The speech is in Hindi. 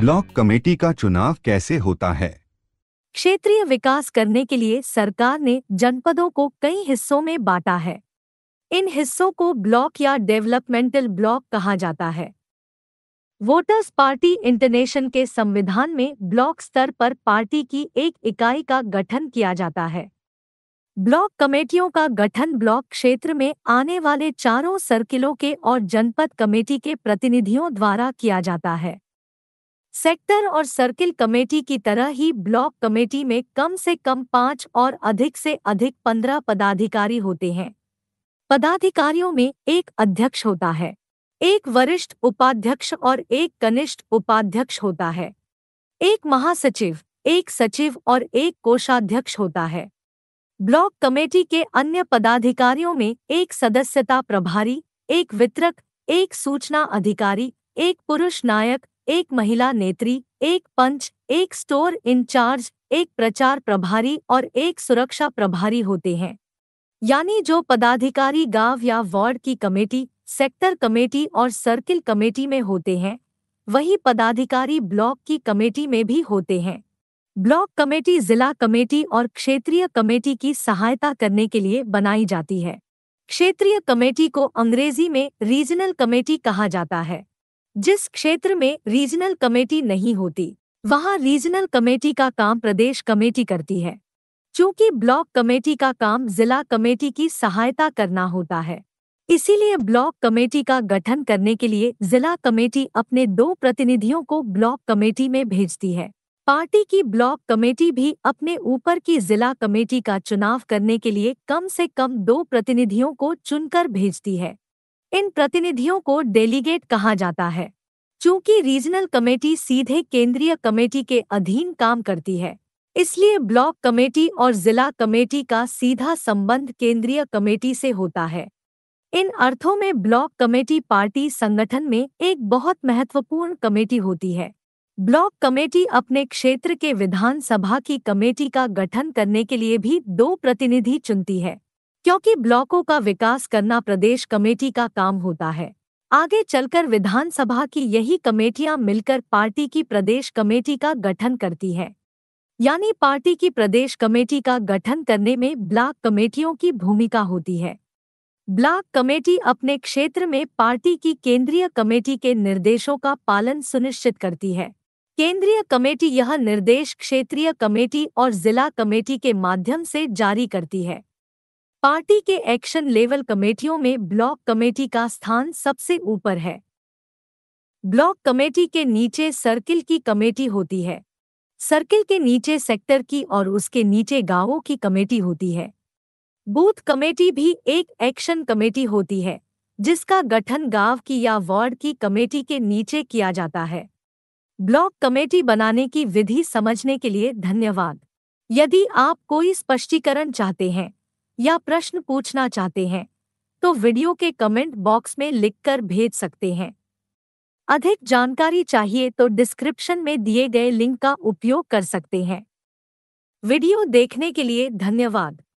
ब्लॉक कमेटी का चुनाव कैसे होता है क्षेत्रीय विकास करने के लिए सरकार ने जनपदों को कई हिस्सों में बांटा है इन हिस्सों को ब्लॉक या डेवलपमेंटल ब्लॉक कहा जाता है वोटर्स पार्टी इंटरनेशन के संविधान में ब्लॉक स्तर पर पार्टी की एक इकाई का गठन किया जाता है ब्लॉक कमेटियों का गठन ब्लॉक क्षेत्र में आने वाले चारों सर्किलों के और जनपद कमेटी के प्रतिनिधियों द्वारा किया जाता है सेक्टर और सर्किल कमेटी की तरह ही ब्लॉक कमेटी में कम से कम पाँच और अधिक से अधिक पंद्रह पदाधिकारी होते हैं पदाधिकारियों में एक अध्यक्ष होता है एक वरिष्ठ उपाध्यक्ष और एक कनिष्ठ उपाध्यक्ष होता है एक महासचिव एक सचिव और एक कोषाध्यक्ष होता है ब्लॉक कमेटी के अन्य पदाधिकारियों में एक सदस्यता प्रभारी एक वितरक एक सूचना अधिकारी एक पुरुष नायक एक महिला नेत्री एक पंच एक स्टोर इंचार्ज एक प्रचार प्रभारी और एक सुरक्षा प्रभारी होते हैं यानी जो पदाधिकारी गांव या वार्ड की कमेटी सेक्टर कमेटी और सर्किल कमेटी में होते हैं वही पदाधिकारी ब्लॉक की कमेटी में भी होते हैं ब्लॉक कमेटी जिला कमेटी और क्षेत्रीय कमेटी की सहायता करने के लिए बनाई जाती है क्षेत्रीय कमेटी को अंग्रेजी में रीजनल कमेटी कहा जाता है जिस क्षेत्र में रीजनल कमेटी नहीं होती वहां रीजनल कमेटी का काम प्रदेश कमेटी करती है चूंकि ब्लॉक कमेटी का काम जिला कमेटी की सहायता करना होता है इसीलिए ब्लॉक कमेटी का गठन करने के लिए जिला कमेटी अपने दो प्रतिनिधियों को ब्लॉक कमेटी में भेजती है पार्टी की ब्लॉक कमेटी भी अपने ऊपर की जिला कमेटी का चुनाव करने के लिए कम से कम दो प्रतिनिधियों को चुनकर भेजती है इन प्रतिनिधियों को डेलीगेट कहा जाता है चूंकि रीजनल कमेटी सीधे केंद्रीय कमेटी के अधीन काम करती है इसलिए ब्लॉक कमेटी और जिला कमेटी का सीधा संबंध केंद्रीय कमेटी से होता है इन अर्थों में ब्लॉक कमेटी पार्टी संगठन में एक बहुत महत्वपूर्ण कमेटी होती है ब्लॉक कमेटी अपने क्षेत्र के विधानसभा की कमेटी का गठन करने के लिए भी दो प्रतिनिधि चुनती है क्योंकि ब्लॉकों का विकास करना प्रदेश कमेटी का काम होता है आगे चलकर विधानसभा की यही कमेटियां मिलकर पार्टी की प्रदेश कमेटी का गठन करती है यानी पार्टी की प्रदेश कमेटी का गठन करने में ब्लॉक कमेटियों की भूमिका होती है ब्लॉक कमेटी अपने क्षेत्र में पार्टी की केंद्रीय कमेटी के निर्देशों का पालन सुनिश्चित करती है केंद्रीय कमेटी यह निर्देश क्षेत्रीय कमेटी और जिला कमेटी के माध्यम से जारी करती है पार्टी के एक्शन लेवल कमेटियों में ब्लॉक कमेटी का स्थान सबसे ऊपर है ब्लॉक कमेटी के नीचे सर्किल की कमेटी होती है सर्किल के नीचे सेक्टर की और उसके नीचे गांवों की कमेटी होती है बूथ कमेटी भी एक एक्शन कमेटी होती है जिसका गठन गांव की या वार्ड की कमेटी के नीचे किया जाता है ब्लॉक कमेटी बनाने की विधि समझने के लिए धन्यवाद यदि आप कोई स्पष्टीकरण चाहते हैं या प्रश्न पूछना चाहते हैं तो वीडियो के कमेंट बॉक्स में लिखकर भेज सकते हैं अधिक जानकारी चाहिए तो डिस्क्रिप्शन में दिए गए लिंक का उपयोग कर सकते हैं वीडियो देखने के लिए धन्यवाद